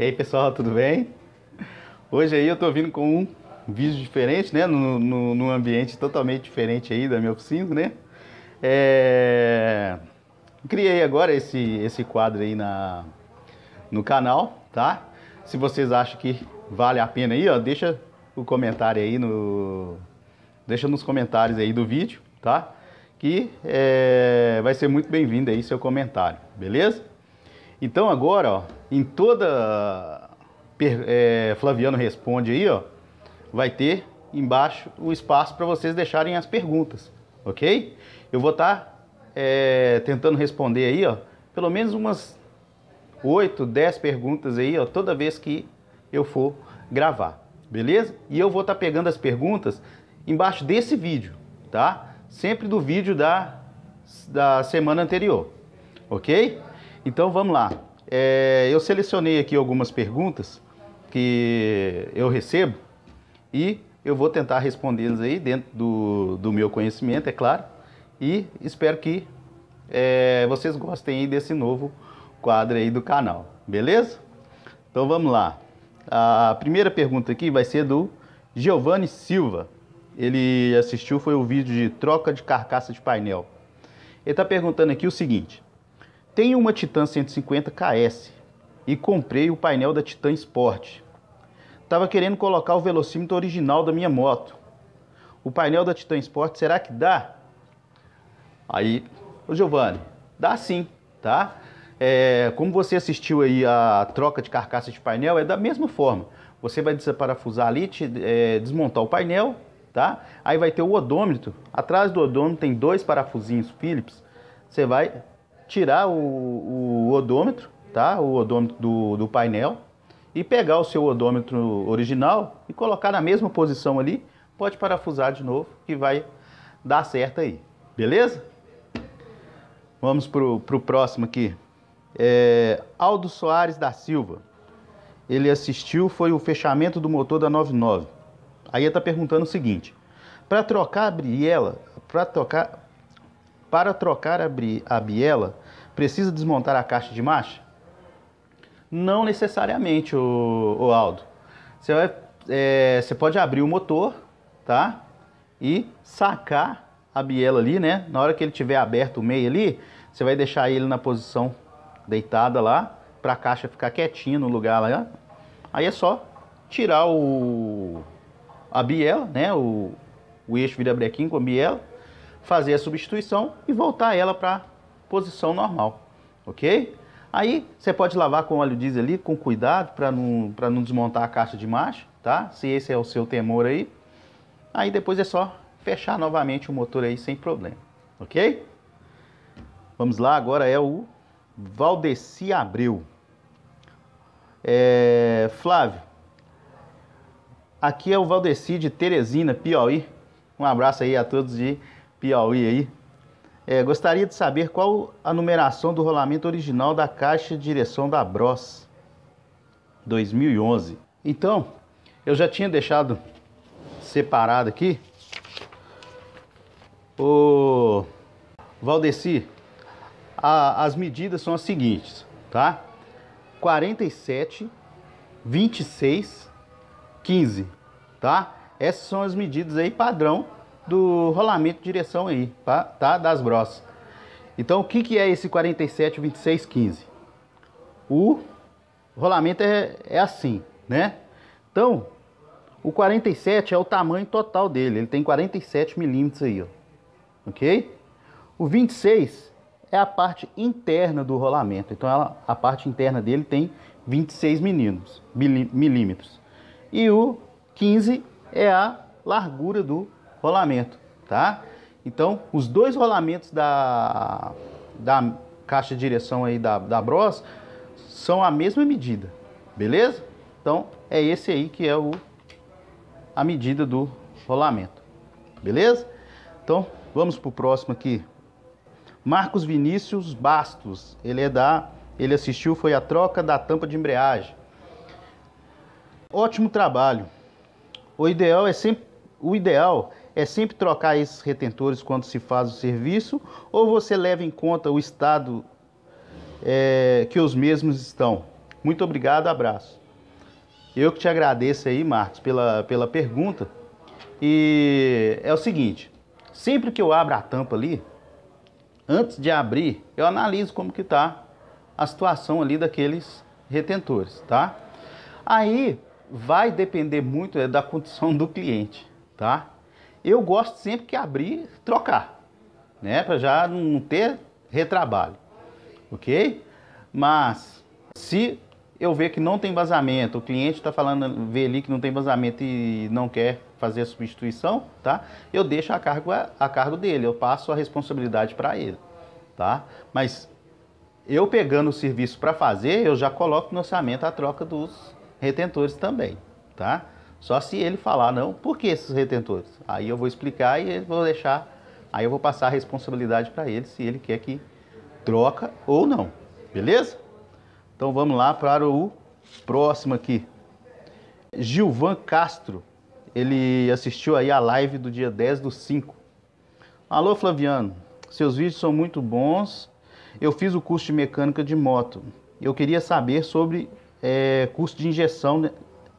E aí pessoal, tudo bem? Hoje aí eu tô vindo com um vídeo diferente, né? No, no, num ambiente totalmente diferente aí da minha oficina, né? É... Criei agora esse, esse quadro aí na, no canal, tá? Se vocês acham que vale a pena aí, ó, deixa o comentário aí no... Deixa nos comentários aí do vídeo, tá? Que é... vai ser muito bem-vindo aí seu comentário, beleza? Então agora, ó, em toda é, Flaviano responde aí, ó, vai ter embaixo o espaço para vocês deixarem as perguntas, ok? Eu vou estar tá, é, tentando responder aí, ó, pelo menos umas 8, 10 perguntas aí, ó, toda vez que eu for gravar, beleza? E eu vou estar tá pegando as perguntas embaixo desse vídeo, tá? Sempre do vídeo da, da semana anterior, ok? Então vamos lá. É, eu selecionei aqui algumas perguntas que eu recebo e eu vou tentar respondê-las aí dentro do, do meu conhecimento, é claro. E espero que é, vocês gostem aí desse novo quadro aí do canal, beleza? Então vamos lá. A primeira pergunta aqui vai ser do Giovanni Silva. Ele assistiu foi o vídeo de troca de carcaça de painel. Ele está perguntando aqui o seguinte: tenho uma Titan 150 KS e comprei o painel da Titan Sport. Tava querendo colocar o velocímetro original da minha moto. O painel da Titan Sport, será que dá? Aí, ô Giovanni, dá sim, tá? É, como você assistiu aí a troca de carcaça de painel, é da mesma forma. Você vai desaparafusar ali, te, é, desmontar o painel, tá? Aí vai ter o odômetro. Atrás do odômetro tem dois parafusinhos Phillips. Você vai tirar o, o odômetro, tá? O odômetro do, do painel e pegar o seu odômetro original e colocar na mesma posição ali, pode parafusar de novo que vai dar certo aí, beleza? Vamos para o próximo aqui. É, Aldo Soares da Silva. Ele assistiu, foi o fechamento do motor da 99. Aí ele está perguntando o seguinte: para trocar a briela, para trocar, para trocar a biela, precisa desmontar a caixa de marcha? Não necessariamente, o, o Aldo. Você, vai, é, você pode abrir o motor, tá? E sacar a biela ali, né? Na hora que ele tiver aberto o meio ali, você vai deixar ele na posição deitada lá, para a caixa ficar quietinha no lugar lá. Aí é só tirar o a biela, né? O, o eixo virabrequim com a biela fazer a substituição e voltar ela para a posição normal, ok? Aí você pode lavar com óleo diesel ali, com cuidado, para não, não desmontar a caixa de marcha, tá? Se esse é o seu temor aí. Aí depois é só fechar novamente o motor aí sem problema, ok? Vamos lá, agora é o Valdeci Abreu. É, Flávio, aqui é o Valdeci de Teresina, Piauí. Um abraço aí a todos de Piauí aí. É, gostaria de saber qual a numeração do rolamento original da caixa de direção da Bros 2011. Então, eu já tinha deixado separado aqui. O Valdeci, a, as medidas são as seguintes, tá? 47, 26, 15, tá? Essas são as medidas aí padrão do rolamento de direção aí, tá? tá? Das brosas. Então, o que, que é esse 47 26 15 O rolamento é, é assim, né? Então, o 47 é o tamanho total dele. Ele tem 47 milímetros aí, ó. Ok? O 26 é a parte interna do rolamento. Então, ela, a parte interna dele tem 26 milímetros. milímetros. E o 15 é a largura do rolamento, tá? Então, os dois rolamentos da, da caixa de direção aí da, da Bros são a mesma medida, beleza? Então, é esse aí que é o, a medida do rolamento, beleza? Então, vamos pro próximo aqui. Marcos Vinícius Bastos, ele é da... Ele assistiu, foi a troca da tampa de embreagem. Ótimo trabalho. O ideal é sempre... O ideal é sempre trocar esses retentores quando se faz o serviço ou você leva em conta o estado é, que os mesmos estão? Muito obrigado, abraço. Eu que te agradeço aí, Marcos, pela, pela pergunta. E é o seguinte, sempre que eu abro a tampa ali, antes de abrir, eu analiso como que está a situação ali daqueles retentores, tá? Aí vai depender muito é, da condição do cliente, tá? eu gosto sempre que abrir, trocar, né? Para já não ter retrabalho, ok? Mas se eu ver que não tem vazamento, o cliente está falando, vê ali que não tem vazamento e não quer fazer a substituição, tá? Eu deixo a cargo, a cargo dele, eu passo a responsabilidade para ele, tá? Mas eu pegando o serviço para fazer, eu já coloco no orçamento a troca dos retentores também, tá? Só se ele falar, não, por que esses retentores? Aí eu vou explicar e vou deixar, aí eu vou passar a responsabilidade para ele se ele quer que troca ou não. Beleza? Então vamos lá para o próximo aqui. Gilvan Castro, ele assistiu aí a live do dia 10 do 5. Alô Flaviano, seus vídeos são muito bons. Eu fiz o curso de mecânica de moto. Eu queria saber sobre é, curso de injeção né?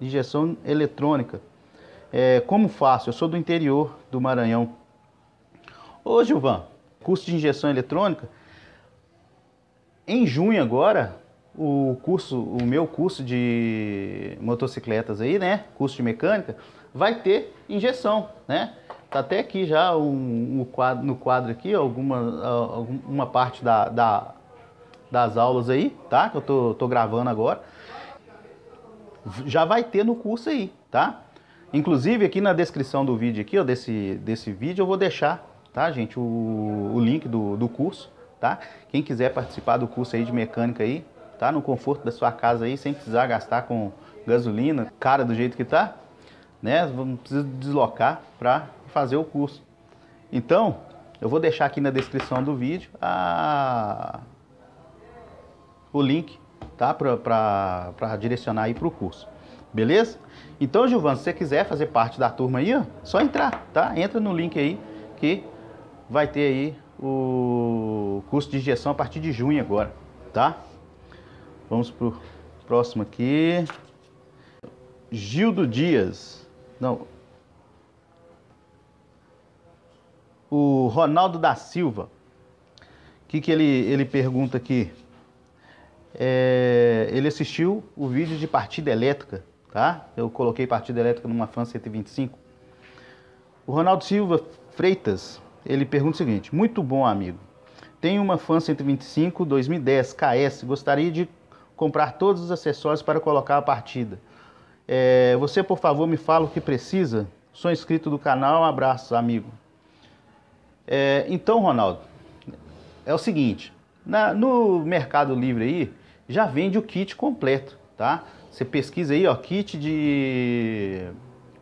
injeção eletrônica. É, como faço? Eu sou do interior do Maranhão. Ô Gilvan, curso de injeção eletrônica, em junho agora, o curso, o meu curso de motocicletas aí, né? Curso de mecânica, vai ter injeção, né? Tá até aqui já um, um quadro, no quadro aqui, alguma, alguma parte da, da, das aulas aí, tá? Que eu tô, tô gravando agora já vai ter no curso aí, tá? Inclusive aqui na descrição do vídeo aqui, ó, desse, desse vídeo eu vou deixar, tá gente, o, o link do, do curso, tá? Quem quiser participar do curso aí de mecânica aí, tá? No conforto da sua casa aí, sem precisar gastar com gasolina, cara do jeito que tá, né? Não precisa deslocar para fazer o curso. Então, eu vou deixar aqui na descrição do vídeo a... o link tá? Para direcionar aí para o curso. Beleza? Então, Gilvan, se você quiser fazer parte da turma aí, ó, só entrar, tá? Entra no link aí que vai ter aí o curso de injeção a partir de junho agora, tá? Vamos pro próximo aqui. Gildo Dias. Não. O Ronaldo da Silva. O que, que ele, ele pergunta aqui? é, ele assistiu o vídeo de partida elétrica, tá? Eu coloquei partida elétrica numa Fan 125. O Ronaldo Silva Freitas, ele pergunta o seguinte: Muito bom, amigo. Tenho uma Fan 125 2010 KS, gostaria de comprar todos os acessórios para colocar a partida. É, você, por favor, me fala o que precisa? Sou inscrito do canal, um abraço, amigo. É, então, Ronaldo, é o seguinte: na, no Mercado Livre aí, já vende o kit completo, tá? Você pesquisa aí, ó, kit de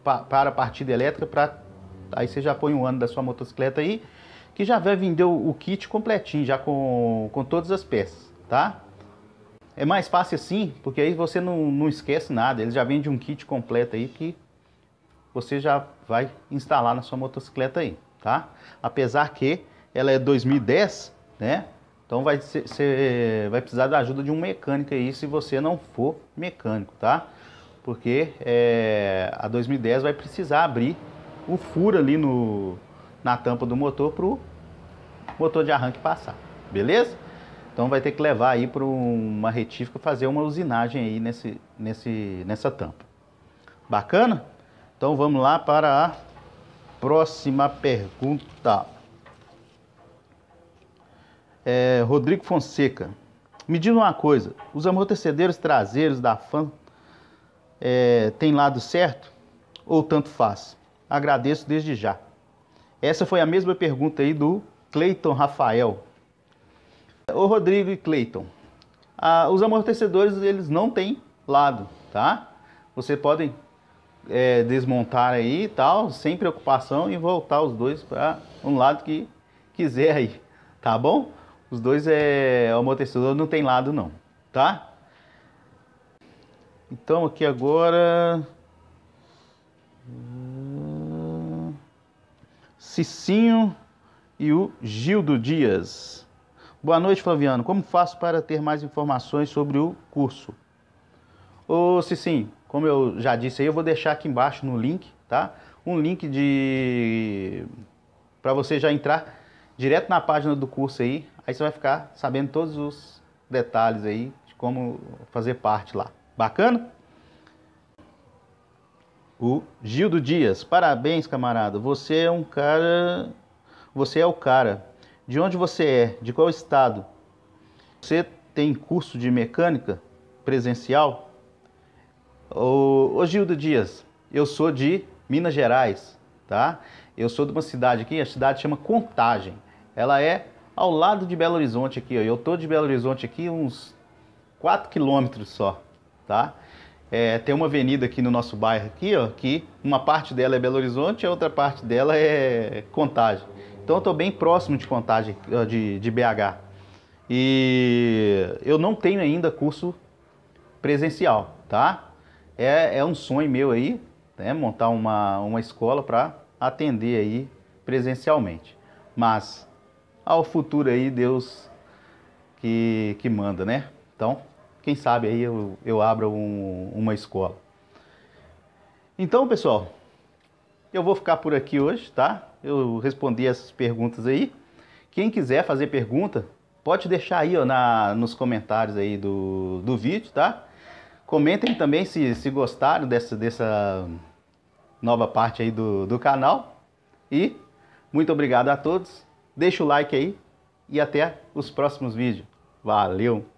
para para partida elétrica para aí você já põe um ano da sua motocicleta aí, que já vai vender o, o kit completinho, já com, com todas as peças, tá? É mais fácil assim, porque aí você não, não esquece nada, ele já vende um kit completo aí que você já vai instalar na sua motocicleta aí, tá? Apesar que ela é 2010, né? Então vai, ser, ser, vai precisar da ajuda de um mecânico aí se você não for mecânico, tá? Porque é, a 2010 vai precisar abrir o furo ali no, na tampa do motor para o motor de arranque passar, beleza? Então vai ter que levar aí para uma retífica fazer uma usinagem aí nesse, nesse, nessa tampa. Bacana? Então vamos lá para a próxima pergunta. É, Rodrigo Fonseca. Me diz uma coisa, os amortecedores traseiros da FAM é, tem lado certo ou tanto faz? Agradeço desde já. Essa foi a mesma pergunta aí do Cleiton Rafael. O Rodrigo e Cleiton, os amortecedores eles não têm lado, tá? Você podem é, desmontar aí e tal, sem preocupação e voltar os dois para um lado que quiser aí, tá bom? Os dois é amortecedor, é não tem lado não, tá? Então aqui agora... Cicinho e o Gildo Dias. Boa noite, Flaviano. Como faço para ter mais informações sobre o curso? Ô, Cicinho, como eu já disse aí, eu vou deixar aqui embaixo no link, tá? Um link de para você já entrar direto na página do curso aí, Aí você vai ficar sabendo todos os detalhes aí de como fazer parte lá. Bacana? O Gildo Dias. Parabéns, camarada. Você é um cara. Você é o cara. De onde você é? De qual estado? Você tem curso de mecânica presencial? Ô, ô Gildo Dias, eu sou de Minas Gerais, tá? Eu sou de uma cidade aqui, a cidade chama Contagem. Ela é ao lado de Belo Horizonte aqui, ó. Eu estou de Belo Horizonte aqui uns 4 quilômetros só, tá? É, tem uma avenida aqui no nosso bairro aqui, ó, que uma parte dela é Belo Horizonte e a outra parte dela é Contagem. Então eu estou bem próximo de Contagem, de, de BH. E eu não tenho ainda curso presencial, tá? É, é um sonho meu aí, né, montar uma, uma escola para atender aí presencialmente. Mas ao futuro aí, Deus que, que manda, né? Então, quem sabe aí eu, eu abro um, uma escola. Então, pessoal, eu vou ficar por aqui hoje, tá? Eu respondi essas perguntas aí. Quem quiser fazer pergunta, pode deixar aí ó, na, nos comentários aí do, do vídeo, tá? Comentem também se, se gostaram dessa, dessa nova parte aí do, do canal. E muito obrigado a todos deixa o like aí e até os próximos vídeos. Valeu!